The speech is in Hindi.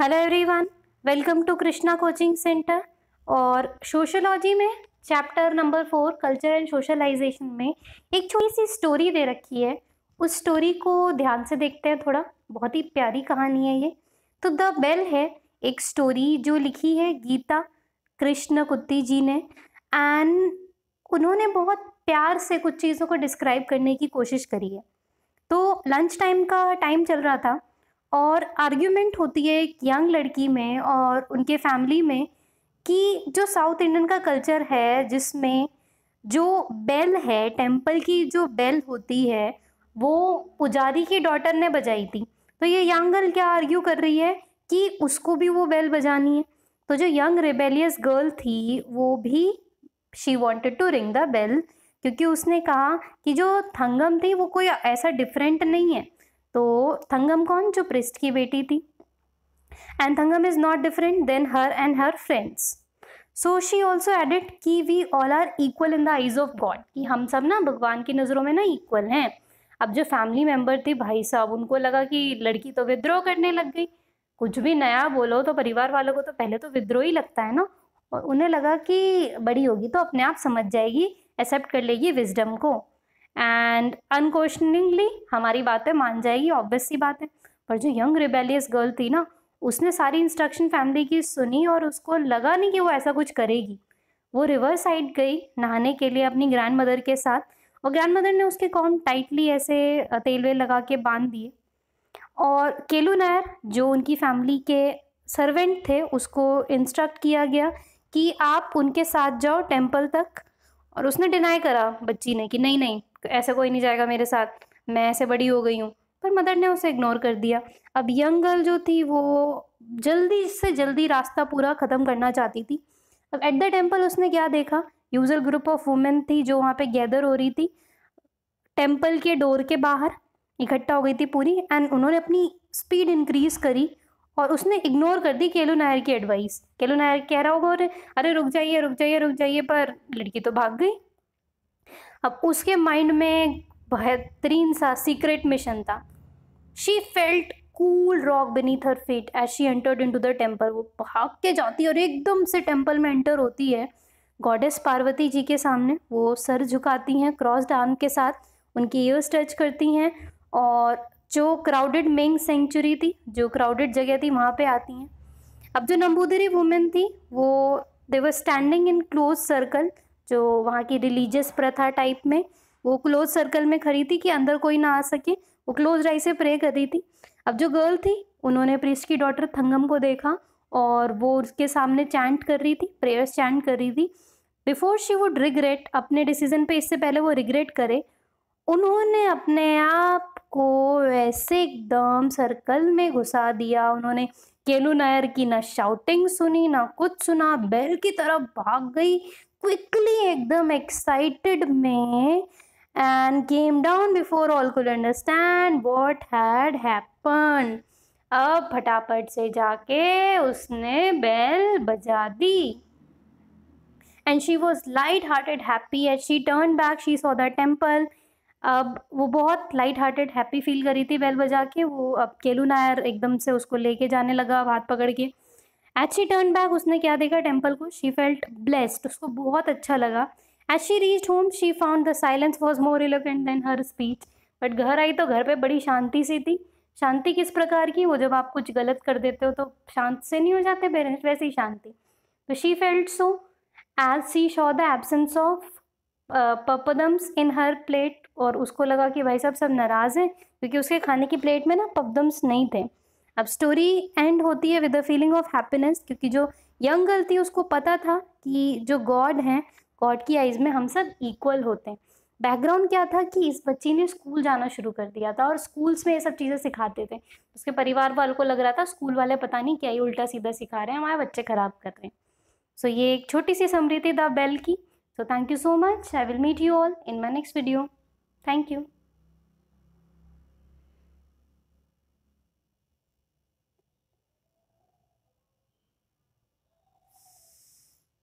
Hello everyone welcome to Krishna coaching centre और सोशोलॉजी में chapter number four culture and socialisation में एक छोटी सी स्टोरी दे रखी है उस स्टोरी को ध्यान से देखते हैं थोड़ा बहुत ही प्यारी कहानी है ये तो द बेल है एक स्टोरी जो लिखी है गीता कृष्ण कुत्ती जी ने एंड उन्होंने बहुत प्यार से कुछ चीज़ों को डिस्क्राइब करने की कोशिश करी है तो लंच टाइम का टाइम चल रहा था और आर्ग्यूमेंट होती है एक यंग लड़की में और उनके फैमिली में कि जो साउथ इंडियन का कल्चर है जिसमें जो बेल है टेम्पल की जो बेल होती है वो पुजारी की डॉटर ने बजाई थी तो ये यंग गर्ल क्या आर्ग्यू कर रही है कि उसको भी वो बेल बजानी है तो जो यंग रिबेलियस गर्ल थी वो भी she wanted to ring the bell क्योंकि उसने कहा कि जो थंगम थी वो कोई ऐसा डिफरेंट नहीं है तो थंगम कौन जो प्रिस्ट की बेटी थी and Thangam is not different than her and her friends so she also added कि we all are equal in the eyes of God कि हम सब ना भगवान की नज़रों में ना इक्वल हैं अब जो फैमिली मेम्बर थे भाई साहब उनको लगा कि लड़की तो विद्रोह करने लग गई कुछ भी नया बोलो तो परिवार वालों को तो पहले तो विद्रोह ही लगता है ना और उन्हें लगा कि बड़ी होगी तो अपने आप समझ जाएगी एक्सेप्ट कर लेगी विजडम को एंड अनकोश्चनिंगली हमारी बातें मान जाएगी ऑब्वियस सी बात है पर जो यंग रिबेलियस गर्ल थी ना उसने सारी इंस्ट्रक्शन फैमिली की सुनी और उसको लगा नहीं कि वो ऐसा कुछ करेगी वो रिवर साइड गई नहाने के लिए अपनी ग्रैंड मदर के साथ और ग्रैंड मदर ने उसके कॉम टाइटली ऐसे तेल वेल लगा के बांध दिए और केलू नायर जो उनकी फैमिली के सर्वेंट थे उसको इंस्ट्रक्ट किया गया कि आप उनके साथ जाओ टेम्पल तक और उसने डिनाई करा बच्ची ने कि नहीं नहीं ऐसा कोई नहीं जाएगा मेरे साथ मैं ऐसे बड़ी हो गई हूँ पर मदर ने उसे इग्नोर कर दिया अब यंग गर्ल जो थी वो जल्दी से जल्दी रास्ता पूरा ख़त्म करना चाहती थी अब एट द टेम्पल उसने क्या देखा यूजल ग्रुप ऑफ वुमेन थी जो वहाँ पे गैदर हो रही थी टेम्पल के डोर के बाहर इकट्ठा हो गई थी पूरी एंड उन्होंने अपनी स्पीड इंक्रीज करी और उसने इग्नोर कर दी केलू नायर की एडवाइस केलू नायर कह रहा होगा अरे रुक जाइए रुक जाइए रुक जाइए पर लड़की तो भाग गई अब उसके माइंड में बेहतरीन सा सीक्रेट मिशन था she felt cool rock beneath her feet as she entered into the temple वो भाग के जाती है और एकदम से टेम्पल में एंटर होती है गॉडेस पार्वती जी के सामने वो सर झुकाती हैं क्रॉस आर्म के साथ उनकी ईयर्स टच करती हैं और जो क्राउडेड मेन सेंचुरी थी जो क्राउडेड जगह थी वहाँ पे आती हैं अब जो नंबूदरी वुमेन थी वो they were standing in close circle जो वहाँ की रिलीजियस प्रथा टाइप में वो क्लोज सर्कल में खड़ी थी कि अंदर कोई ना आ सके वो क्लोज राइ से प्रे कर रही थी अब जो गर्ल थी उन्होंने प्रिस्ट की डॉटर थंगम को देखा और वो उसके सामने चैंट कर रही थी प्रेयर्स चैंट कर रही थी बिफोर शी वुड रिग्रेट अपने डिसीजन पे इससे पहले वो रिग्रेट करे उन्होंने अपने आप को वैसे एकदम सर्कल में घुसा दिया उन्होंने केलू नायर की ना शाउटिंग सुनी ना कुछ सुना बेल की तरफ भाग गई क्विकली एकदम एक्साइटेड में and came down before all could understand what had happen अब फटाफट से जाके उसने बेल बजा दी and she was light hearted happy as she turn back she saw the temple अब वो बहुत लाइट हार्टेड हैप्पी फील करी थी बैल बजा के वो अब केलू नायर एकदम से उसको लेके जाने लगा अब हाथ पकड़ के एज शी टर्न बैक उसने क्या देखा टेम्पल को शी फेल्ट ब्लेस्ड उसको बहुत अच्छा लगा as she reach home she found the silence was more relevant than her speech but घर आई तो घर पर बड़ी शांति सी थी शांति किस प्रकार की वो जब आप कुछ गलत कर देते हो तो शांत से नहीं हो जाते पेरेंट्स वैसे ही शांति तो she felt so as she saw the absence of papadams in her plate और उसको लगा कि भाई साहब सब नाराज़ हैं क्योंकि उसके खाने की प्लेट में ना पपदम्स नहीं थे अब स्टोरी एंड होती है with a feeling of happiness क्योंकि जो यंग गर्ल थी उसको पता था कि जो गॉड हैं गॉड की आइज़ में हम सब इक्वल होते हैं बैकग्राउंड क्या था कि इस बच्ची ने स्कूल जाना शुरू कर दिया था और स्कूल्स में ये सब चीज़ें सिखाते थे उसके परिवार वालों को लग रहा था स्कूल वाले पता नहीं क्या ही उल्टा सीधा सिखा रहे हैं हमारे बच्चे ख़राब कर रहे हैं सो so, ये एक छोटी सी समृति द बेल की So thank you so much. I will meet you all in my next video. Thank you.